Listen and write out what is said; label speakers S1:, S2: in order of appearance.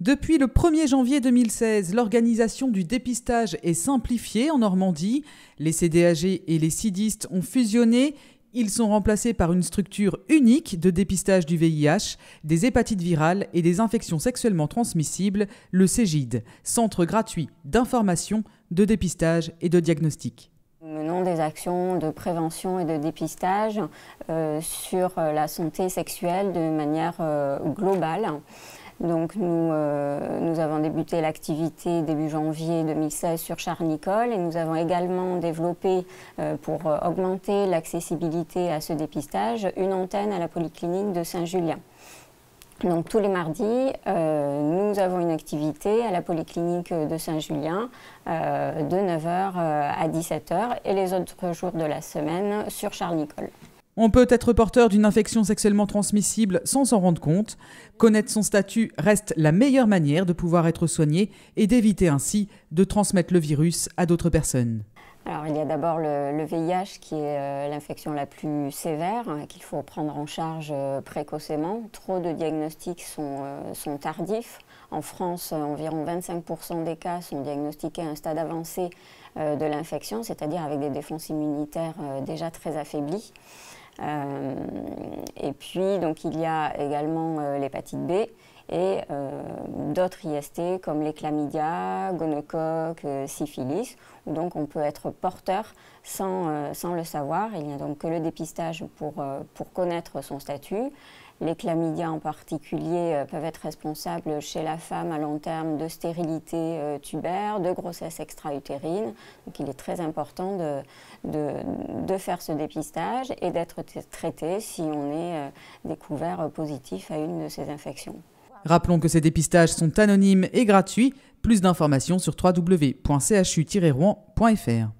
S1: Depuis le 1er janvier 2016, l'organisation du dépistage est simplifiée en Normandie. Les CDAG et les CIDIST ont fusionné. Ils sont remplacés par une structure unique de dépistage du VIH, des hépatites virales et des infections sexuellement transmissibles, le CEGID, Centre gratuit d'information, de dépistage et de diagnostic.
S2: Nous menons des actions de prévention et de dépistage euh, sur la santé sexuelle de manière euh, globale. Donc euh, nous, avons débuté l'activité début janvier 2016 sur charles et nous avons également développé, euh, pour euh, augmenter l'accessibilité à ce dépistage, une antenne à la polyclinique de Saint-Julien. Donc tous les mardis, nous avons une activité à la polyclinique de Saint-Julien de 9h à 17h et les autres jours de la semaine sur charles
S1: on peut être porteur d'une infection sexuellement transmissible sans s'en rendre compte. Connaître son statut reste la meilleure manière de pouvoir être soigné et d'éviter ainsi de transmettre le virus à d'autres personnes.
S2: Alors il y a d'abord le, VIH qui est euh, l'infection la plus sévère hein, qu'il faut prendre en charge euh, précocement. Trop de diagnostics sont euh, tardifs. En France, environ 25% des cas sont diagnostiqués à un stade avancé de l'infection, c'est-à-dire avec des défenses immunitaires déjà très affaiblies. Euh, et puis, donc, il y a également euh, l'hépatite B et euh, d'autres IST comme les chlamydia, gonocoque, euh, syphilis, où donc on peut être porteur euh, sans, le savoir. Il n'y a donc que le dépistage pour, connaître son statut. Les chlamydia en particulier peuvent être responsables chez la femme à long terme de stérilité tubère, tubaire, de grossesse extra-utérine. Donc il est très important de, faire ce dépistage et d'être traité si on est découvert positif à une de ces infections.
S1: Rappelons que ces dépistages sont anonymes et gratuits. Plus d'informations sur www.chu-rouen.fr.